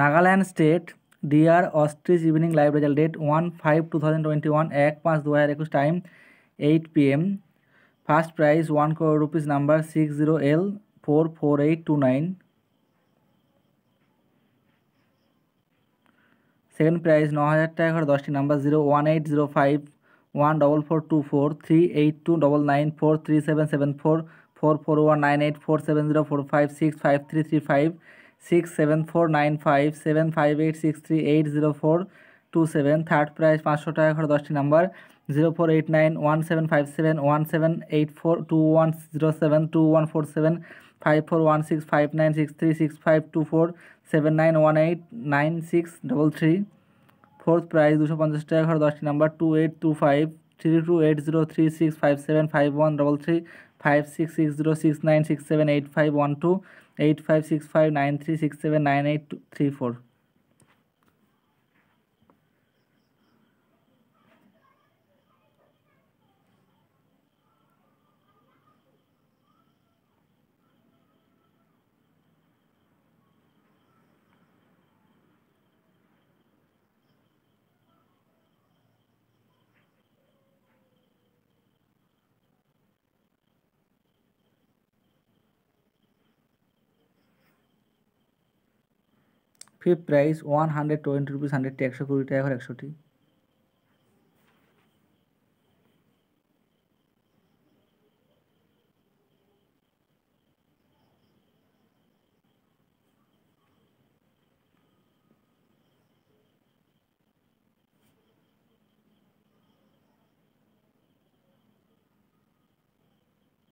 Nagaland state dear ostrich evening live result date one five two thousand twenty one এক পাঁচ দু হাজার একুশ time eight P M first prize one crore rupees number six zero L four four eight two nine second prize ন হাজার টাকা করে দশটি number zero one eight zero five one double four two four three eight two double nine four three seven seven four four four one nine eight four seven zero four five six five three three five six seven four nine five seven five eight six three eight zero four two seven third prize পাঁচশো টাকা করে দশটি number zero four eight nine one seven five seven one seven eight four two one zero seven two one four seven five four one six five nine six three six five two four seven nine one eight nine six double three fourth prize দুশো পঞ্চাশ টাকা ঘর দশটি number two eight two five three two eight zero three six five seven five one double three five six six zero six nine six seven eight five one two eight five six five nine three six seven nine eight three four fifth prize one hundred twenty rupees হান্ড্রেডটি একশো কুড়ি টাকা একশোটি